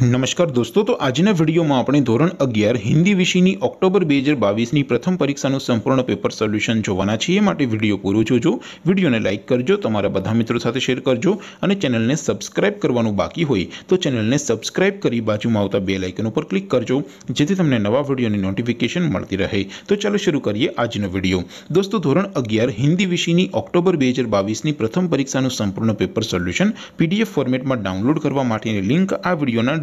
નમસ્કાર દોસ્તો તો આજના વિડીયોમાં આપણે ધોરણ અગિયાર હિન્દી વિષયની ઓક્ટોબર બે હજાર બાવીસની પ્રથમ પરીક્ષાનું સંપૂર્ણ પેપર સોલ્યુશન જોવાના છીએ માટે વિડીયો પૂરો જોજો વિડીયોને લાઇક કરજો તમારા બધા મિત્રો સાથે શેર કરજો અને ચેનલને સબસ્ક્રાઇબ કરવાનું બાકી હોય તો ચેનલને સબસ્ક્રાઇબ કરી બાજુમાં આવતા બે લાઇકન ઉપર ક્લિક કરજો જેથી તમને નવા વિડીયોની નોટિફિકેશન મળતી રહે તો ચાલો શરૂ કરીએ આજનો વિડીયો દોસ્તો ધોરણ અગિયાર હિન્દી વિષયની ઓક્ટોબર બે હજાર બાવીસની પ્રથમ પરીક્ષાનું સંપૂર્ણ પેપર સોલ્યુશન પીડીએફ ફોર્મેટમાં ડાઉનલોડ કરવા માટેની લિંક આ વિડીયોના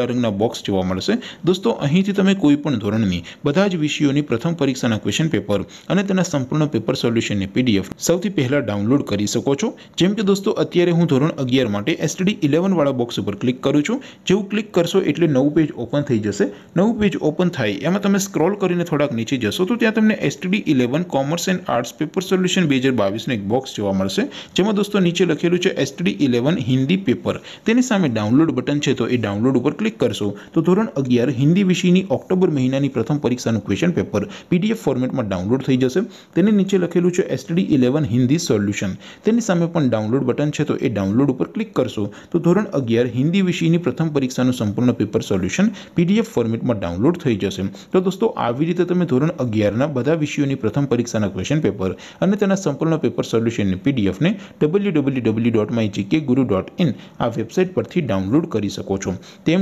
અરંગના બોક્સ જોવા મળશે દોસ્તો અહીંથી તમે કોઈપણ ધોરણની બધા જ વિષયોની પ્રથમ પરીક્ષાના ક્વેશ્ચન પેપર અને તેના સંપૂર્ણ પેપર સોલ્યુશનની પીડીએફ સૌથી પહેલા ડાઉનલોડ કરી શકો છો જેમ કે દોસ્તો અત્યારે હું ધોરણ 11 માટે STD 11 વાળો બોક્સ ઉપર ક્લિક કરું છું જે હું ક્લિક કરશો એટલે નવું પેજ ઓપન થઈ જશે નવું પેજ ઓપન થાય એમાં તમે સ્ક્રોલ કરીને થોડક નીચે જશો તો ત્યાં તમને STD 11 commerce and arts paper solution 2022 નો એક બોક્સ જોવા મળશે જેમાં દોસ્તો નીચે લખેલું છે STD 11 હિન્દી પેપર તેની સામે ડાઉનલોડ બટન છે તો એ ડાઉનલોડ ઉપર ક્લિક કરસુ તો ધોરણ 11 હિન્દી વિષયની ઓક્ટોબર મહિનાની પ્રથમ પરીક્ષાનું ક્વેશ્ચન પેપર પીડીએફ ફોર્મેટમાં ડાઉનલોડ થઈ જશે તેની નીચે લખેલું છે STD 11 હિન્દી સોલ્યુશન તેની સામે આપણ ડાઉનલોડ બટન છે તો એ ડાઉનલોડ ઉપર ક્લિક કરસુ તો ધોરણ 11 હિન્દી વિષયની પ્રથમ પરીક્ષાનું સંપૂર્ણ પેપર સોલ્યુશન પીડીએફ ફોર્મેટમાં ડાઉનલોડ થઈ જશે તો દોસ્તો આવી રીતે તમે ધોરણ 11 ના બધા વિષયોની પ્રથમ પરીક્ષાના ક્વેશ્ચન પેપર અને તેના સંપૂર્ણ પેપર સોલ્યુશન ને પીડીએફ ને www.mygkguru.in આ વેબસાઈટ પરથી ડાઉનલોડ કરી શકો છો તેમ